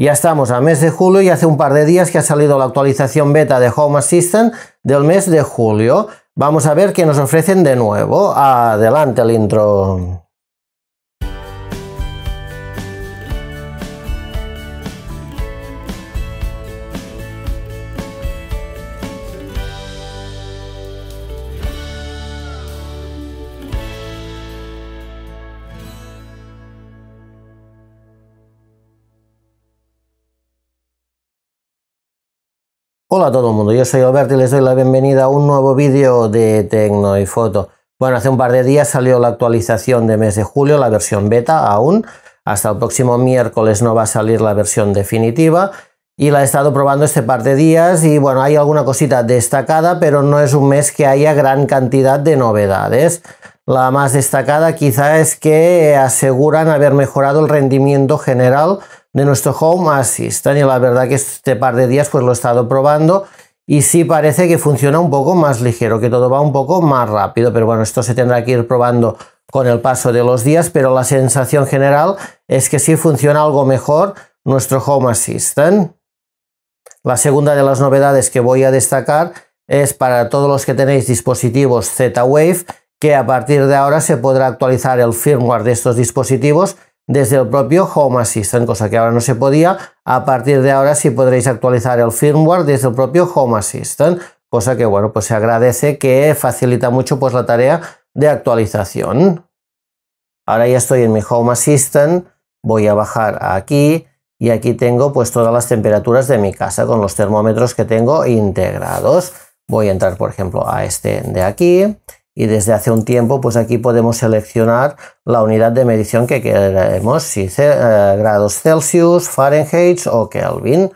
Ya estamos a mes de julio y hace un par de días que ha salido la actualización beta de Home Assistant del mes de julio. Vamos a ver qué nos ofrecen de nuevo. Adelante el intro. Hola a todo el mundo, yo soy Alberto y les doy la bienvenida a un nuevo vídeo de Tecno y Foto. Bueno, hace un par de días salió la actualización de mes de julio, la versión beta aún. Hasta el próximo miércoles no va a salir la versión definitiva y la he estado probando este par de días y bueno, hay alguna cosita destacada, pero no es un mes que haya gran cantidad de novedades. La más destacada quizá es que aseguran haber mejorado el rendimiento general de nuestro Home Assistant y la verdad que este par de días pues lo he estado probando y sí parece que funciona un poco más ligero, que todo va un poco más rápido, pero bueno, esto se tendrá que ir probando con el paso de los días, pero la sensación general es que sí funciona algo mejor nuestro Home Assistant. La segunda de las novedades que voy a destacar es para todos los que tenéis dispositivos Z-Wave, que a partir de ahora se podrá actualizar el firmware de estos dispositivos desde el propio Home Assistant, cosa que ahora no se podía. A partir de ahora sí podréis actualizar el firmware desde el propio Home Assistant, cosa que bueno, pues se agradece que facilita mucho pues la tarea de actualización. Ahora ya estoy en mi Home Assistant, voy a bajar aquí y aquí tengo pues todas las temperaturas de mi casa con los termómetros que tengo integrados. Voy a entrar por ejemplo a este de aquí y desde hace un tiempo pues aquí podemos seleccionar la unidad de medición que queremos, si eh, grados Celsius, Fahrenheit o Kelvin.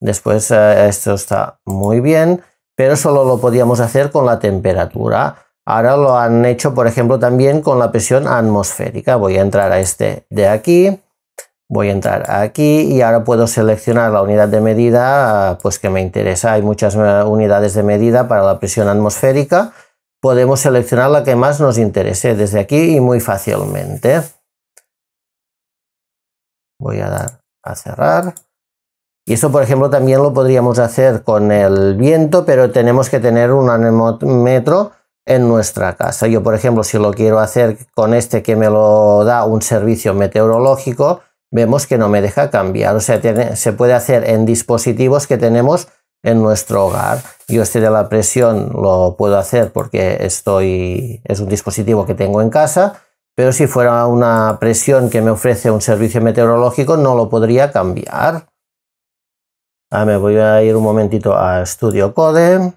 Después eh, esto está muy bien, pero solo lo podíamos hacer con la temperatura. Ahora lo han hecho, por ejemplo, también con la presión atmosférica. Voy a entrar a este de aquí, voy a entrar aquí y ahora puedo seleccionar la unidad de medida pues que me interesa. Hay muchas eh, unidades de medida para la presión atmosférica podemos seleccionar la que más nos interese desde aquí y muy fácilmente. Voy a dar a cerrar. Y eso por ejemplo, también lo podríamos hacer con el viento, pero tenemos que tener un anemómetro en nuestra casa. Yo, por ejemplo, si lo quiero hacer con este que me lo da un servicio meteorológico, vemos que no me deja cambiar. O sea, se puede hacer en dispositivos que tenemos en nuestro hogar. Yo este de la presión lo puedo hacer porque estoy, es un dispositivo que tengo en casa, pero si fuera una presión que me ofrece un servicio meteorológico no lo podría cambiar. Ah, me voy a ir un momentito a Studio Code.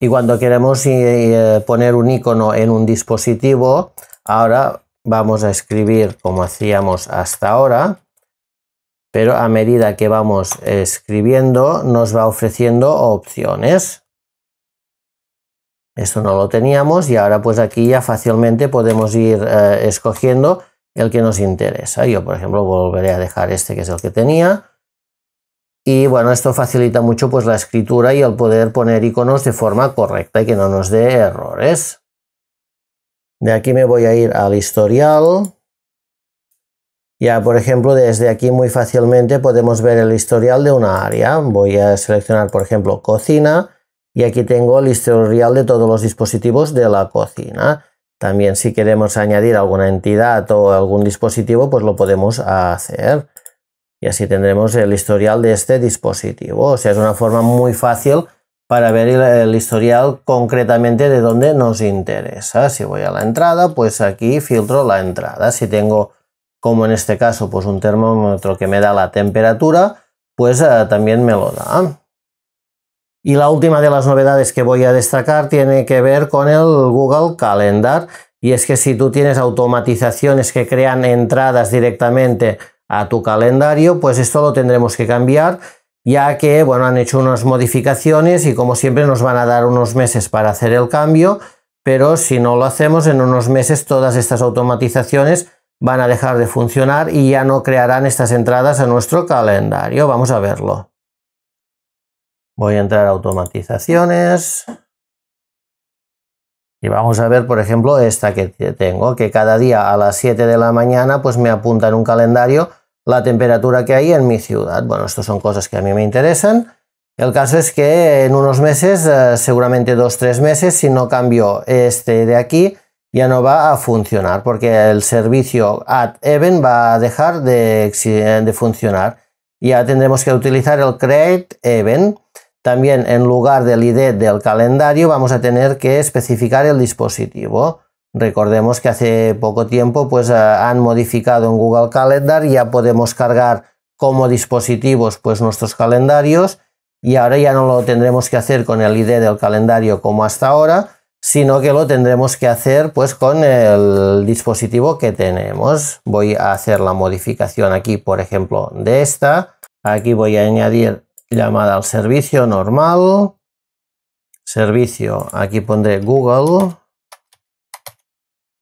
Y cuando queremos eh, poner un icono en un dispositivo, ahora vamos a escribir como hacíamos hasta ahora pero a medida que vamos escribiendo nos va ofreciendo opciones. Esto no lo teníamos y ahora pues aquí ya fácilmente podemos ir eh, escogiendo el que nos interesa. Yo por ejemplo volveré a dejar este que es el que tenía. Y bueno, esto facilita mucho pues la escritura y el poder poner iconos de forma correcta y que no nos dé errores. De aquí me voy a ir al historial ya, por ejemplo, desde aquí muy fácilmente podemos ver el historial de una área. Voy a seleccionar, por ejemplo, cocina y aquí tengo el historial de todos los dispositivos de la cocina. También si queremos añadir alguna entidad o algún dispositivo, pues lo podemos hacer. Y así tendremos el historial de este dispositivo. O sea, es una forma muy fácil para ver el, historial concretamente de dónde nos interesa. Si voy a la entrada, pues aquí filtro la entrada. Si tengo como en este caso pues un termómetro que me da la temperatura, pues eh, también me lo da. Y la última de las novedades que voy a destacar tiene que ver con el Google Calendar. Y es que si tú tienes automatizaciones que crean entradas directamente a tu calendario, pues esto lo tendremos que cambiar, ya que bueno, han hecho unas modificaciones y como siempre nos van a dar unos meses para hacer el cambio, pero si no lo hacemos en unos meses todas estas automatizaciones van a dejar de funcionar y ya no crearán estas entradas a nuestro calendario. Vamos a verlo. Voy a entrar a automatizaciones. Y vamos a ver, por ejemplo, esta que tengo, que cada día a las 7 de la mañana pues me apunta en un calendario la temperatura que hay en mi ciudad. Bueno, estas son cosas que a mí me interesan. El caso es que en unos meses, eh, seguramente dos, tres meses, si no cambio este de aquí, ya no va a funcionar porque el servicio at event va a dejar de, funcionar. Ya tendremos que utilizar el create event. También en lugar del ID del calendario vamos a tener que especificar el dispositivo. Recordemos que hace poco tiempo pues eh, han modificado en Google Calendar, ya podemos cargar como dispositivos pues nuestros calendarios y ahora ya no lo tendremos que hacer con el ID del calendario como hasta ahora, sino que lo tendremos que hacer pues con el dispositivo que tenemos. Voy a hacer la modificación aquí, por ejemplo, de esta. Aquí voy a añadir llamada al servicio normal. Servicio, aquí pondré Google.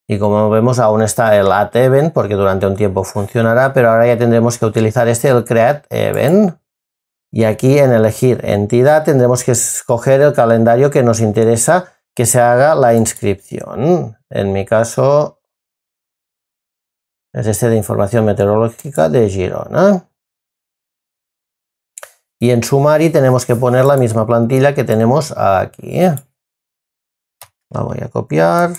Y como vemos aún está el add event porque durante un tiempo funcionará, pero ahora ya tendremos que utilizar este, el create event. Y aquí en elegir entidad tendremos que escoger el calendario que nos interesa que se haga la inscripción. En mi caso es este de información meteorológica de Girona. Y en Sumari tenemos que poner la misma plantilla que tenemos aquí. La voy a copiar.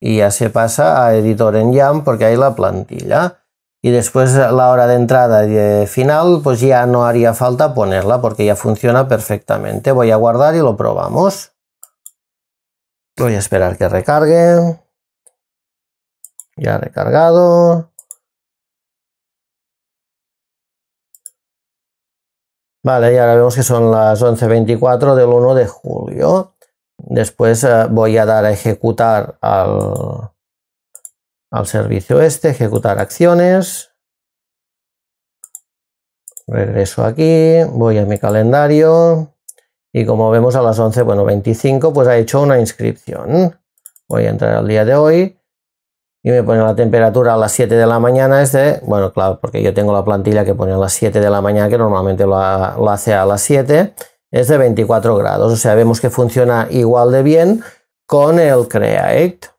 Y ya se pasa a editor en Jam porque hay la plantilla. Y después la hora de entrada y de final, pues ya no haría falta ponerla porque ya funciona perfectamente. Voy a guardar y lo probamos. Voy a esperar que recargue. Ya recargado. Vale, y ahora vemos que son las 11.24 del 1 de julio. Después eh, voy a dar a ejecutar al, al servicio este, ejecutar acciones. Regreso aquí, voy a mi calendario. Y como vemos a las 11, bueno, 25, pues ha hecho una inscripción. Voy a entrar al día de hoy y me pone la temperatura a las 7 de la mañana. Es de, bueno, claro, porque yo tengo la plantilla que pone a las 7 de la mañana, que normalmente lo, hace a las 7, es de 24 grados. O sea, vemos que funciona igual de bien con el Create.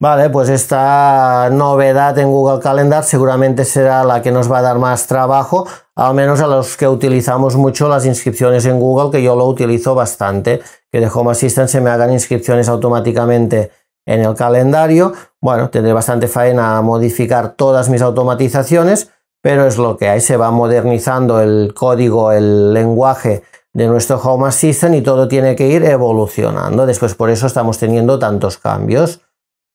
Vale, pues esta novedad en Google Calendar seguramente será la que nos va a dar más trabajo, al menos a los que utilizamos mucho las inscripciones en Google, que yo lo utilizo bastante, que de Home Assistant se me hagan inscripciones automáticamente en el calendario. Bueno, tendré bastante faena a modificar todas mis automatizaciones, pero es lo que hay, se va modernizando el código, el lenguaje de nuestro Home Assistant y todo tiene que ir evolucionando. Después por eso estamos teniendo tantos cambios.